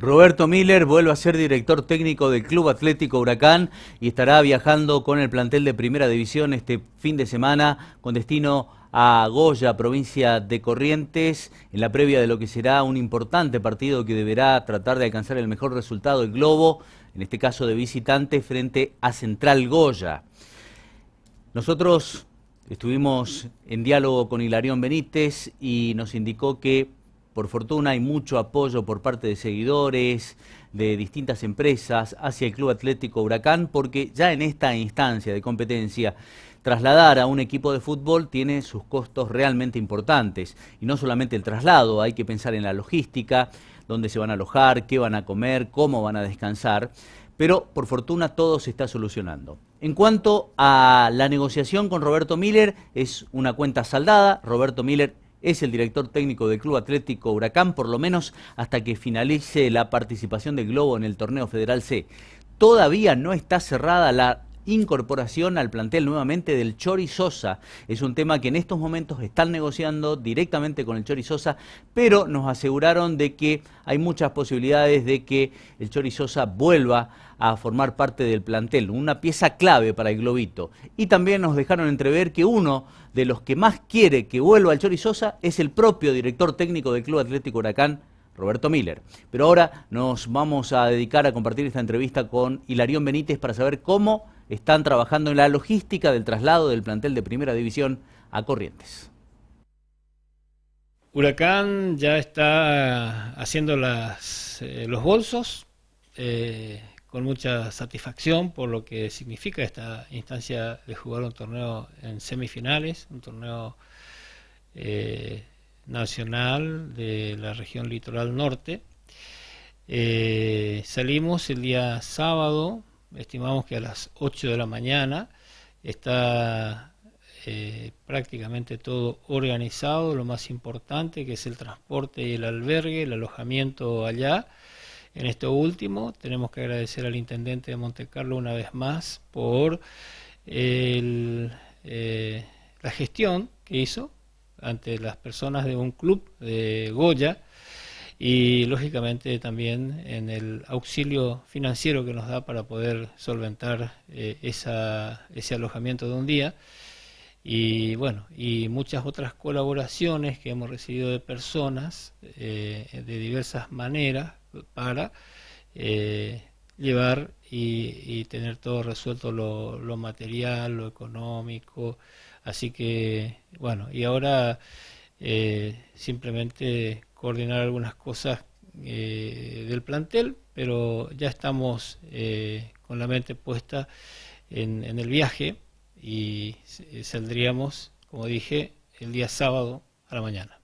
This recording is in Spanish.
Roberto Miller vuelve a ser director técnico del Club Atlético Huracán y estará viajando con el plantel de Primera División este fin de semana con destino a Goya, provincia de Corrientes, en la previa de lo que será un importante partido que deberá tratar de alcanzar el mejor resultado del Globo, en este caso de visitante frente a Central Goya. Nosotros estuvimos en diálogo con Hilarión Benítez y nos indicó que por fortuna hay mucho apoyo por parte de seguidores, de distintas empresas hacia el Club Atlético Huracán, porque ya en esta instancia de competencia trasladar a un equipo de fútbol tiene sus costos realmente importantes. Y no solamente el traslado, hay que pensar en la logística, dónde se van a alojar, qué van a comer, cómo van a descansar. Pero por fortuna todo se está solucionando. En cuanto a la negociación con Roberto Miller, es una cuenta saldada. Roberto Miller es el director técnico del Club Atlético Huracán, por lo menos hasta que finalice la participación del Globo en el Torneo Federal C. Todavía no está cerrada la incorporación al plantel nuevamente del Chorizosa, Es un tema que en estos momentos están negociando directamente con el Chorizosa, pero nos aseguraron de que hay muchas posibilidades de que el Chorizosa vuelva a formar parte del plantel, una pieza clave para el Globito. Y también nos dejaron entrever que uno de los que más quiere que vuelva el Chorizosa es el propio director técnico del Club Atlético Huracán, Roberto Miller. Pero ahora nos vamos a dedicar a compartir esta entrevista con Hilarión Benítez para saber cómo están trabajando en la logística del traslado del plantel de Primera División a Corrientes. Huracán ya está eh, haciendo eh, los bolsos eh, con mucha satisfacción por lo que significa esta instancia de jugar un torneo en semifinales, un torneo nacional de la región litoral norte. salimos el día sábado estimamos que a las 8 de la mañana está eh, prácticamente todo organizado, lo más importante que es el transporte y el albergue, el alojamiento allá. En esto último tenemos que agradecer al intendente de Monte Carlo una vez más por el, eh, la gestión que hizo ante las personas de un club de Goya y lógicamente también en el auxilio financiero que nos da para poder solventar eh, esa, ese alojamiento de un día y bueno y muchas otras colaboraciones que hemos recibido de personas eh, de diversas maneras para eh, llevar y, y, tener todo resuelto lo, lo material lo económico así que bueno y ahora eh, simplemente coordinar algunas cosas eh, del plantel, pero ya estamos eh, con la mente puesta en el viaje y saldríamos, como dije, el día sábado a la mañana.